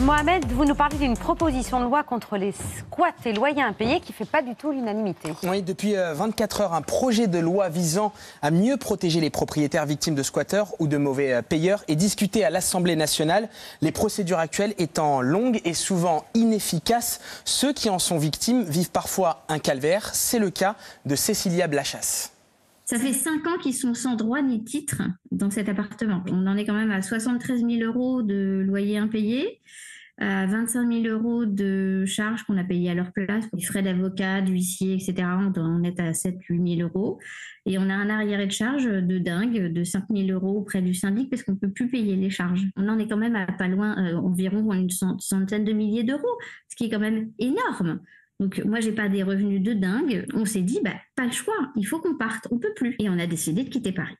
Mohamed, vous nous parlez d'une proposition de loi contre les squats et loyers impayés qui ne fait pas du tout l'unanimité. Oui, depuis 24 euh, heures, un projet de loi visant à mieux protéger les propriétaires victimes de squatteurs ou de mauvais euh, payeurs est discuté à l'Assemblée nationale. Les procédures actuelles étant longues et souvent inefficaces, ceux qui en sont victimes vivent parfois un calvaire. C'est le cas de Cécilia Blachas. Ça fait cinq ans qu'ils sont sans droit ni titre dans cet appartement. On en est quand même à 73 000 euros de loyer impayé, à 25 000 euros de charges qu'on a payées à leur place pour les frais d'avocat, d'huissier, etc. On est à 7-8 000 euros. Et on a un arriéré de charges de dingue de 5 000 euros auprès du syndic parce qu'on ne peut plus payer les charges. On en est quand même à pas loin, euh, environ une centaine de milliers d'euros, ce qui est quand même énorme. Donc moi j'ai pas des revenus de dingue. On s'est dit bah pas le choix, il faut qu'on parte, on peut plus. Et on a décidé de quitter Paris.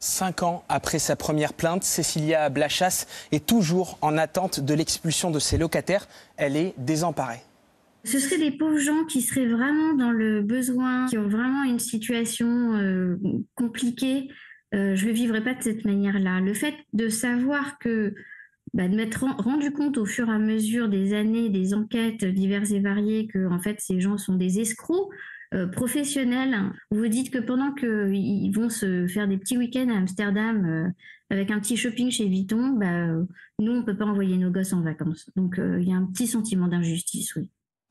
Cinq ans après sa première plainte, Cécilia Blachas est toujours en attente de l'expulsion de ses locataires. Elle est désemparée. Ce seraient des pauvres gens qui seraient vraiment dans le besoin, qui ont vraiment une situation euh, compliquée. Euh, je ne le vivrai pas de cette manière-là. Le fait de savoir que bah, de m'être rendu compte au fur et à mesure des années, des enquêtes diverses et variées, que en fait ces gens sont des escrocs euh, professionnels. Vous dites que pendant qu'ils vont se faire des petits week-ends à Amsterdam euh, avec un petit shopping chez Vuitton, bah, euh, nous on peut pas envoyer nos gosses en vacances. Donc il y a un petit sentiment d'injustice, oui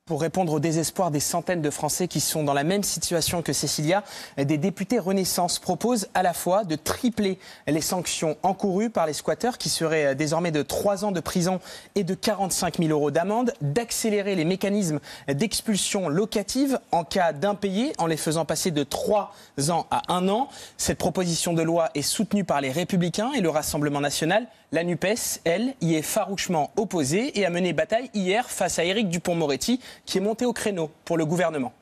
pour répondre au désespoir des centaines de Français qui sont dans la même situation que Cécilia, des députés Renaissance proposent à la fois de tripler les sanctions encourues par les squatteurs, qui seraient euh, désormais de 3 ans de prison et de 45 000 euros d'amende, d'accélérer les mécanismes d'expulsion locative en cas d'impayé, en les faisant passer de 3 ans à 1 an. Cette proposition de loi est soutenue par les Républicains et le Rassemblement national. La NUPES, elle, y est farouchement opposée et a mené bataille hier face à Éric Dupont-Moretti qui est monté au créneau pour le gouvernement.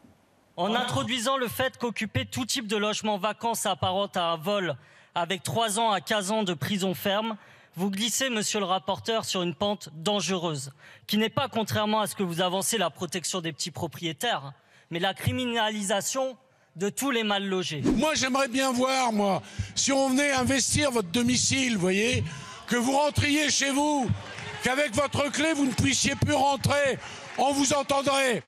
En introduisant le fait qu'occuper tout type de logement vacant s'apparente à un vol avec 3 ans à 15 ans de prison ferme, vous glissez, monsieur le rapporteur, sur une pente dangereuse, qui n'est pas, contrairement à ce que vous avancez, la protection des petits propriétaires, mais la criminalisation de tous les mal logés. Moi, j'aimerais bien voir, moi, si on venait investir votre domicile, voyez, que vous rentriez chez vous qu'avec votre clé, vous ne puissiez plus rentrer. On vous entendrait.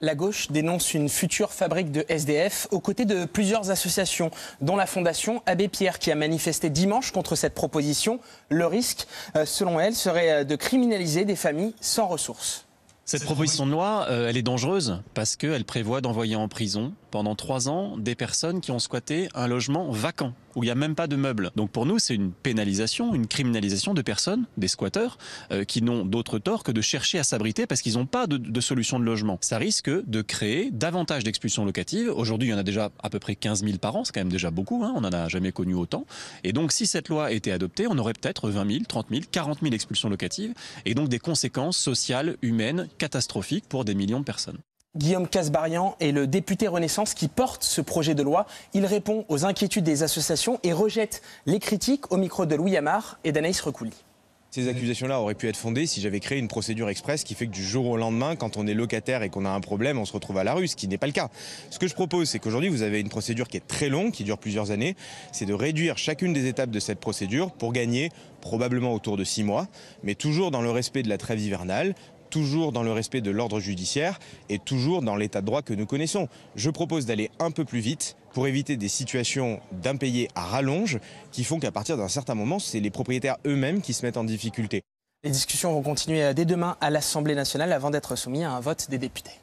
La gauche dénonce une future fabrique de SDF aux côtés de plusieurs associations, dont la fondation Abbé Pierre, qui a manifesté dimanche contre cette proposition. Le risque, euh, selon elle, serait euh, de criminaliser des familles sans ressources. Cette proposition de loi, euh, elle est dangereuse parce qu'elle prévoit d'envoyer en prison pendant trois ans des personnes qui ont squatté un logement vacant où il n'y a même pas de meubles. Donc pour nous, c'est une pénalisation, une criminalisation de personnes, des squatteurs, euh, qui n'ont d'autre tort que de chercher à s'abriter parce qu'ils n'ont pas de, solution de logement. Ça risque de créer davantage d'expulsions locatives. Aujourd'hui, il y en a déjà à peu près 15 000 par an, c'est quand même déjà beaucoup, hein. on n'en a jamais connu autant. Et donc si cette loi était adoptée, on aurait peut-être 20 000, 30 000, 40 000 expulsions locatives, et donc des conséquences sociales, humaines, catastrophiques pour des millions de personnes. Guillaume Casbarian est le député Renaissance qui porte ce projet de loi. Il répond aux inquiétudes des associations et rejette les critiques au micro de Louis Amar et d'Anaïs Recouli. Ces accusations-là auraient pu être fondées si j'avais créé une procédure express qui fait que du jour au lendemain, quand on est locataire et qu'on a un problème, on se retrouve à la rue, ce qui n'est pas le cas. Ce que je propose, c'est qu'aujourd'hui, vous avez une procédure qui est très longue, qui dure plusieurs années. C'est de réduire chacune des étapes de cette procédure pour gagner probablement autour de six mois, mais toujours dans le respect de la trêve hivernale, toujours dans le respect de l'ordre judiciaire et toujours dans l'état de droit que nous connaissons. Je propose d'aller un peu plus vite pour éviter des situations d'impayés à rallonge qui font qu'à partir d'un certain moment, c'est les propriétaires eux-mêmes qui se mettent en difficulté. Les discussions vont continuer dès demain à l'Assemblée nationale avant d'être soumises à un vote des députés.